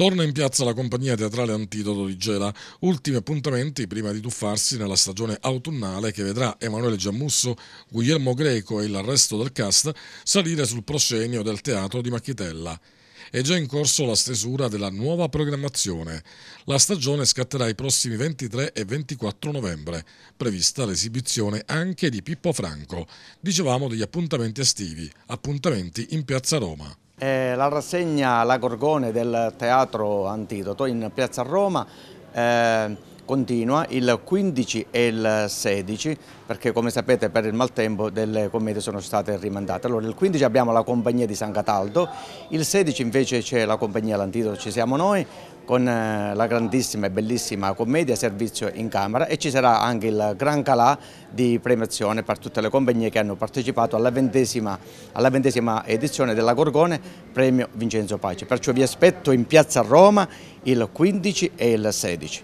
Torna in piazza la compagnia teatrale Antidoto di Gela, ultimi appuntamenti prima di tuffarsi nella stagione autunnale che vedrà Emanuele Giammusso, Guglielmo Greco e il resto del cast salire sul proscenio del teatro di Macchitella è già in corso la stesura della nuova programmazione. La stagione scatterà i prossimi 23 e 24 novembre, prevista l'esibizione anche di Pippo Franco. Dicevamo degli appuntamenti estivi, appuntamenti in Piazza Roma. Eh, la rassegna La Gorgone del Teatro Antidoto in Piazza Roma eh continua il 15 e il 16 perché come sapete per il maltempo delle commedie sono state rimandate. Allora il 15 abbiamo la compagnia di San Cataldo, il 16 invece c'è la compagnia L'Antidoto, ci siamo noi con eh, la grandissima e bellissima commedia servizio in camera e ci sarà anche il gran calà di premiazione per tutte le compagnie che hanno partecipato alla ventesima, alla ventesima edizione della Gorgone premio Vincenzo Pace. Perciò vi aspetto in piazza Roma il 15 e il 16.